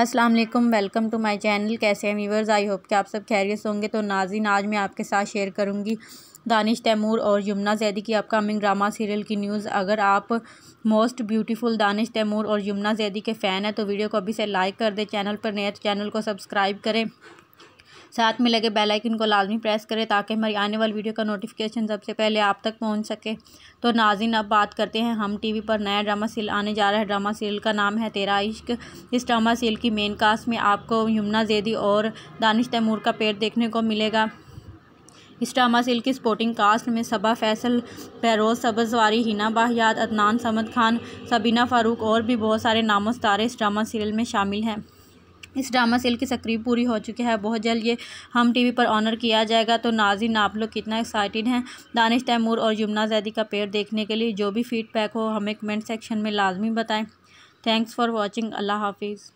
Aslam welcome to my channel कैसे हैं viewers I hope कि आप सब खैरियत होंगे तो नाजिन आज मैं आपके साथ शेयर करूंगी दानिश तैमूर और यमुना जैदी की अपकमिंग ड्रामा सीरियल की न्यूज़ अगर आप मोस्ट ब्यूटीफुल दानिश तैमूर और यमुना जैदी के फ़ैन हैं तो वीडियो को अभी से लाइक कर दें चैनल पर नए तो चैनल को सब्सक्राइब करें साथ में लगे बेल आइकन को लाजमी प्रेस करें ताकि हमारी आने वाली वीडियो का नोटिफिकेशन सबसे पहले आप तक पहुँच सके तो नाजिन अब बात करते हैं हम टी वी पर नया ड्रामा सीरियल आने जा रहा है ड्रामा सीरियल का नाम है तेरा इश्क इस ड्रामा सीरियल की मेन कास्ट में आपको यमुना जैदी और दानिश तैमूर का पेड़ देखने को मिलेगा इस ड्रामा सील की स्पोर्टिंग कास्ट में सबा फैसल फैरोज सबजवारी हिना बाहियात अदनान समद खान सबीना फ़ारूक और भी बहुत सारे नामों सितारे इस ड्रामा सीरियल में शामिल हैं इस ड्रामा सेल की सक्रीब पूरी हो चुकी है बहुत जल्द ये हम टीवी पर ऑनर किया जाएगा तो नाजिन आप लोग कितना एक्साइटेड हैं दानिश तैमूर और यमुना जैदी का पेड़ देखने के लिए जो भी फीडबैक हो हमें कमेंट सेक्शन में लाजमी बताएं थैंक्स फॉर वॉचिंग अल्लाह हाफिज़